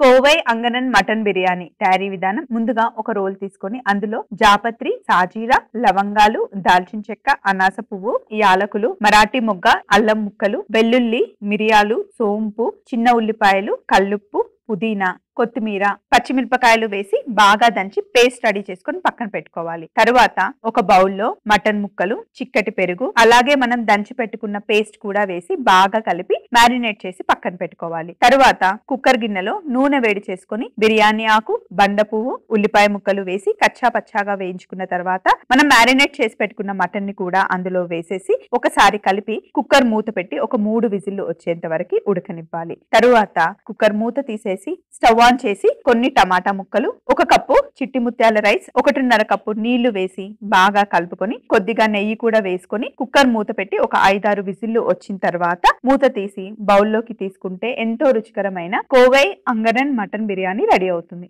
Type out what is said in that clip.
Kovai అంగనన్ mutton biryani తయారీ విధానం ముందుగా ఒక రోల్ తీసుకొని అందులో జాపత్రి సాజీరా లవంగాలు దాల్చిన చెక్క అనాస పువ్వు యాలకులు మరాఠీ మొగ్గ అల్లం ముక్కలు వెల్లుల్లి మిరియాలు సోంపు చిన్న ఉల్లిపాయలు కల్లుప్పు పుదీనా కొత్తిమీర పచ్చిమిరపకాయలు వేసి బాగా దంచి పేస్ట్ రెడీ చేసుకొని పక్కన పెట్టుకోవాలి తరువాత ఒక బౌల్లో మటన్ ముక్కలు చిక్కటి పెరుగు అలాగే మనం దంచి పెట్టుకున్న పేస్ట్ కూడా వేసి బాగా కలిపి మ్యారినేట్ చేసి పక్కన పెట్టుకోవాలి తరువాత కుక్కర్ గిన్నెలో నూనె వేడి చేసుకుని బిర్యానీ ఆకు బండ పువ్వు ఉల్లిపాయ ముక్కలు వేసి కచ్చా పచ్చాగా వేయించుకున్న తర్వాత మనం మ్యారినేట్ చేసి పెట్టుకున్న మటన్ ని కూడా అందులో వేసేసి ఒకసారి కలిపి కుక్కర్ మూత పెట్టి ఒక మూడు విజిల్లు వచ్చేంత వరకు ఉడకనివ్వాలి తరువాత కుక్కర్ మూత తీసేసి స్టవ్ ఆన్ చేసి కొన్ని టమాటా ముక్కలు ఒక కప్పు చిట్టి ముత్యాల రైస్ ఒకటిన్నర కప్పు నీళ్లు వేసి బాగా కలుపుకొని కొద్దిగా నెయ్యి కూడా వేసుకొని కుక్కర్ మూత పెట్టి ఒక ఐదారు విజిల్లు వచ్చిన తర్వాత మూత తీసి బౌల్లోకి తీసుకుంటే ఎంతో రుచికరమైన కోవై అంగరన్ మటన్ బిర్యానీ రెడీ అవుతుంది